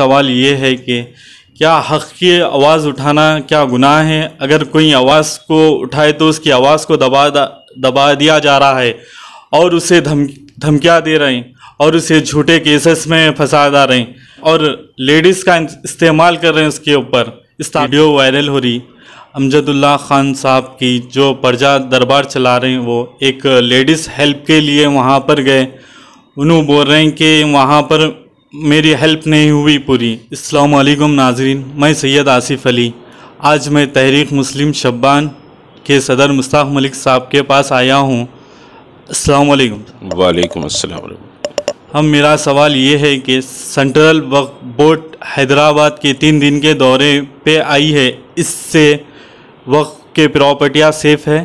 सवाल ये है कि क्या हक़ की आवाज़ उठाना क्या गुनाह है अगर कोई आवाज़ को उठाए तो उसकी आवाज़ को दबा दबा दिया जा रहा है और उसे धम धमकिया दे रहे हैं और उसे झूठे केसेस में फंसा जा रहे हैं और लेडीज़ का इस्तेमाल कर रहे हैं उसके ऊपर इस वीडियो वायरल हो रही अमजदुल्ला ख़ान साहब की जो प्रजा दरबार चला रहे हैं वो एक लेडीज़ हेल्प के लिए वहाँ पर गए उन्होंने बोल रहे हैं कि वहाँ पर मेरी हेल्प नहीं हुई पूरी अस्सलाम वालेकुम नाजरीन मैं सैयद आसिफ अली आज मैं तहरीक मुस्लिम शब्बान के सदर मुस्ताक मलिक साहब के पास आया हूँ अस्सलाम वालेकुम वालेकुम अस्सलाम हम मेरा सवाल ये है कि सेंट्रल वक्फ बोर्ड हैदराबाद के तीन दिन के दौरे पे आई है इससे वक्फ के प्रॉपर्टियाँ सेफ है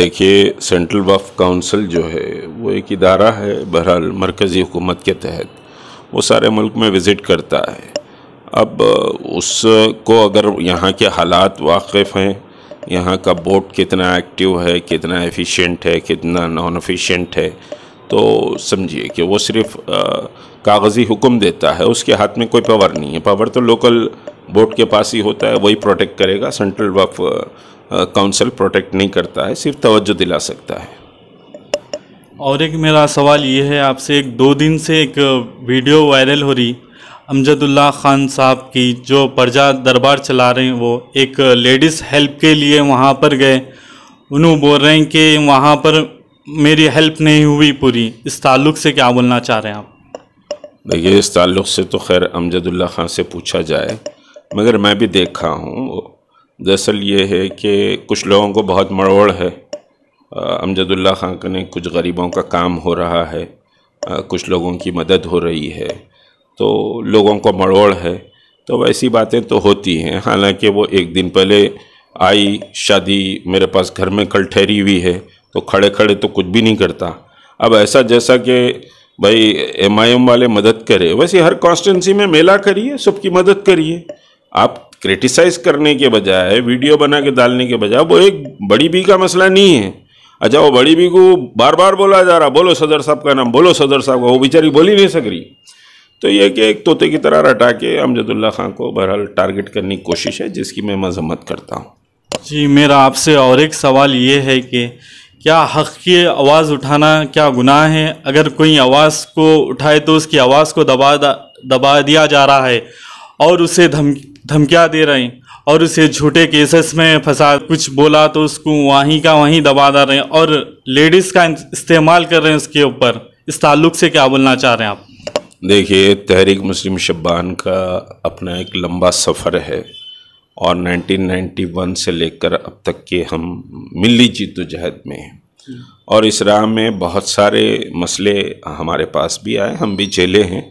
देखिए सेंट्रल वक्फ काउंसिल जो है वो एक इदारा है बहरहाल मरकज़ी हुकूमत के तहत वो सारे मुल्क में विज़िट करता है अब उसको अगर यहाँ के हालात वाकिफ़ हैं यहाँ का बोट कितना एक्टिव है कितना एफिशिएंट है कितना नॉन एफिशिएंट है तो समझिए कि वो सिर्फ कागज़ी हुक्म देता है उसके हाथ में कोई पावर नहीं है पावर तो लोकल बोर्ड के पास ही होता है वही प्रोटेक्ट करेगा सेंट्रल वफ काउंसिल प्रोटेक्ट नहीं करता है सिर्फ तवज्जो दिला सकता है और एक मेरा सवाल ये है आपसे एक दो दिन से एक वीडियो वायरल हो रही अमजदुल्ला ख़ान साहब की जो प्रजा दरबार चला रहे हैं वो एक लेडीज़ हेल्प के लिए वहाँ पर गए उन्हों बोल रहे हैं कि वहाँ पर मेरी हेल्प नहीं हुई पूरी इस ताल्लुक़ से क्या बोलना चाह रहे हैं आप देखिए इस ताल्लुक़ से तो खैर अमजदुल्ला ख़ान से पूछा जाए मगर मैं भी देखा हूँ दरअसल ये है कि कुछ लोगों को बहुत मड़ोड़ है अमजदुल्ला खान ने कुछ गरीबों का काम हो रहा है कुछ लोगों की मदद हो रही है तो लोगों को मड़ोड़ है तो वैसी बातें तो होती हैं हालांकि वो एक दिन पहले आई शादी मेरे पास घर में कल ठहरी हुई है तो खड़े खड़े तो कुछ भी नहीं करता अब ऐसा जैसा कि भाई एम वाले मदद करे वैसे हर कॉन्स्टेंसी में मेला करिए सबकी मदद करिए आप क्रिटिसाइज़ करने के बजाय वीडियो बना के डालने के बजाय वो एक बड़ी बी का मसला नहीं है अच्छा वो बड़ी भी को बार बार बोला जा रहा बोलो सदर साहब का नाम बोलो सदर साहब का वो बेचारी बोली नहीं सक रही तो ये कि एक तोते की तरह रटा के अमजदुल्ला खान को बहरहाल टारगेट करने की कोशिश है जिसकी मैं मजम्मत करता हूँ जी मेरा आपसे और एक सवाल ये है कि क्या हक़ की आवाज़ उठाना क्या गुनाह है अगर कोई आवाज़ को उठाए तो उसकी आवाज़ को दबा दबा दिया जा रहा है और उसे धम धमकिया दे रहे हैं और उसे झूठे केसेस में फंसा कुछ बोला तो उसको वहीं का वहीं दबा दा रहे हैं और लेडीज़ का इस्तेमाल कर रहे हैं उसके ऊपर इस ताल्लुक से क्या बोलना चाह रहे हैं आप देखिए तहरीक मुस्लिम शब्बान का अपना एक लंबा सफ़र है और 1991 से लेकर अब तक के हम मिली जद्दोजहद तो में हैं और इस राह में बहुत सारे मसले हमारे पास भी आए हम भी झेले हैं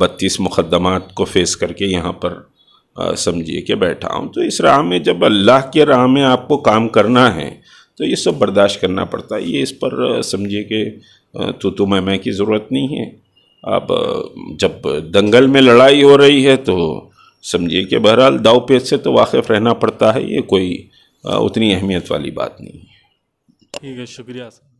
बत्तीस मुकदमात को फेस करके यहाँ पर समझिए कि बैठा हूँ तो इस राह में जब अल्लाह के राह में आपको काम करना है तो ये सब बर्दाश्त करना पड़ता है ये इस पर समझिए कि तो तो मैं मैं की ज़रूरत नहीं है अब जब दंगल में लड़ाई हो रही है तो समझिए कि बहरहाल दाव पेज से तो वाकिफ़ रहना पड़ता है ये कोई उतनी अहमियत वाली बात नहीं है ठीक है शुक्रिया सर